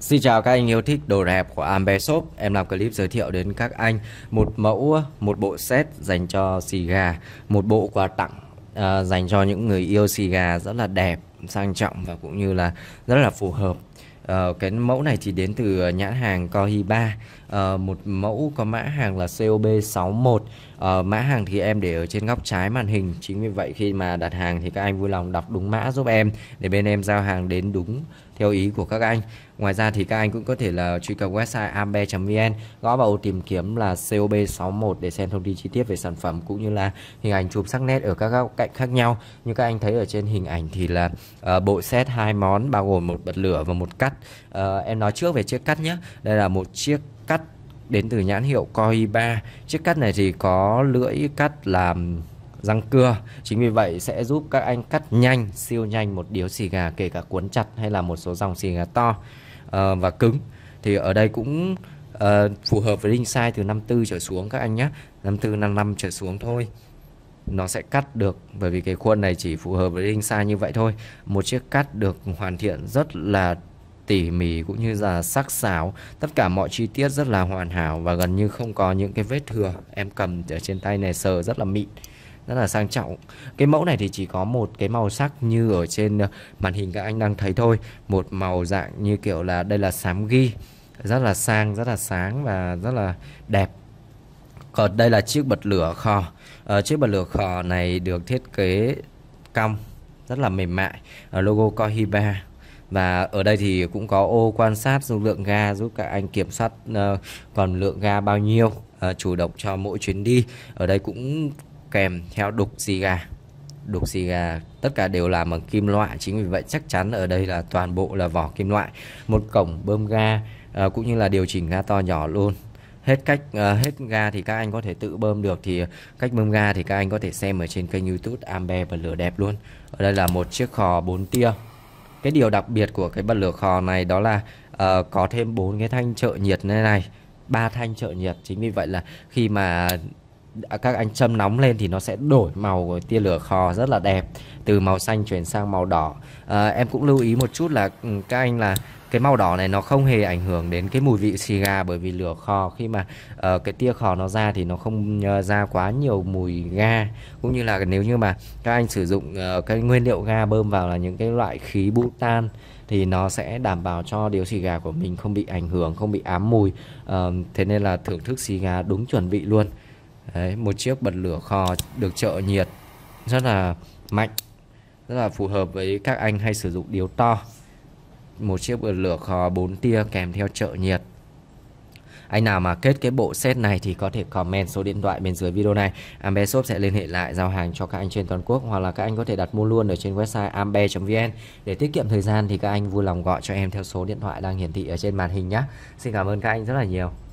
Xin chào các anh yêu thích đồ đẹp của Ambe Shop Em làm clip giới thiệu đến các anh Một mẫu, một bộ set dành cho xì gà Một bộ quà tặng uh, dành cho những người yêu xì gà rất là đẹp, sang trọng Và cũng như là rất là phù hợp uh, Cái mẫu này thì đến từ nhãn hàng Kohiba, uh, ờ, Một mẫu có mã hàng là COB61 uh, ờ, Mã hàng thì em để ở trên góc trái màn hình Chính vì vậy khi mà đặt hàng thì các anh vui lòng đọc đúng mã giúp em Để bên em giao hàng đến đúng theo ý của các anh. Ngoài ra thì các anh cũng có thể là truy cập website ambe.vn, gõ vào ô tìm kiếm là COB61 để xem thông tin chi tiết về sản phẩm cũng như là hình ảnh chụp sắc nét ở các góc cạnh khác nhau. Như các anh thấy ở trên hình ảnh thì là uh, bộ set hai món bao gồm một bật lửa và một cắt. Uh, em nói trước về chiếc cắt nhé. Đây là một chiếc cắt đến từ nhãn hiệu Koiba. Chiếc cắt này thì có lưỡi cắt làm răng cưa. Chính vì vậy sẽ giúp các anh cắt nhanh, siêu nhanh một điếu xì gà kể cả cuốn chặt hay là một số dòng xì gà to uh, và cứng. Thì ở đây cũng uh, phù hợp với đinh size từ 54 trở xuống các anh nhé. 54 55 trở xuống thôi nó sẽ cắt được bởi vì cái khuôn này chỉ phù hợp với đinh size như vậy thôi một chiếc cắt được hoàn thiện rất là tỉ mỉ cũng như là sắc sảo tất cả mọi chi tiết rất là hoàn hảo và gần như không có những cái vết thừa em cầm ở trên tay này sờ rất là mịn rất là sang trọng cái mẫu này thì chỉ có một cái màu sắc như ở trên ờ, màn hình các anh đang thấy thôi một màu dạng như kiểu là đây là sám ghi rất là sang rất là sáng và rất là đẹp còn đây là chiếc bật lửa kho. à, chiếc bật lửa kho này được thiết kế cong rất là mềm mại à, logo Cohiba và ở đây thì cũng có ô quan sát dung lượng ga giúp các anh kiểm soát uh, còn lượng ga bao nhiêu uh, chủ động cho mỗi chuyến đi ở đây cũng kèm theo đục xì gà đục xì gà tất cả đều làm bằng kim loại chính vì vậy chắc chắn ở đây là toàn bộ là vỏ kim loại một cổng bơm ga à, cũng như là điều chỉnh ga to nhỏ luôn hết cách à, hết ga thì các anh có thể tự bơm được thì cách bơm ga thì các anh có thể xem ở trên kênh youtube ambe và lửa đẹp luôn ở đây là một chiếc khò 4 tia cái điều đặc biệt của cái bật lửa khò này đó là uh, có thêm bốn cái thanh trợ nhiệt này này ba thanh trợ nhiệt chính vì vậy là khi mà các anh châm nóng lên thì nó sẽ đổi màu của tia lửa khò rất là đẹp từ màu xanh chuyển sang màu đỏ à, em cũng lưu ý một chút là ừ, các anh là cái màu đỏ này nó không hề ảnh hưởng đến cái mùi vị xì gà bởi vì lửa khò khi mà uh, cái tia khò nó ra thì nó không uh, ra quá nhiều mùi ga cũng như là nếu như mà các anh sử dụng uh, cái nguyên liệu ga bơm vào là những cái loại khí butan thì nó sẽ đảm bảo cho điếu xì gà của mình không bị ảnh hưởng không bị ám mùi uh, thế nên là thưởng thức xì gà đúng chuẩn vị luôn Đấy, một chiếc bật lửa kho được trợ nhiệt rất là mạnh rất là phù hợp với các anh hay sử dụng điếu to một chiếc bật lửa kho 4 tia kèm theo trợ nhiệt anh nào mà kết cái bộ set này thì có thể comment số điện thoại bên dưới video này Ambe Shop sẽ liên hệ lại giao hàng cho các anh trên toàn quốc hoặc là các anh có thể đặt mua luôn ở trên website ambe.vn để tiết kiệm thời gian thì các anh vui lòng gọi cho em theo số điện thoại đang hiển thị ở trên màn hình nhé Xin cảm ơn các anh rất là nhiều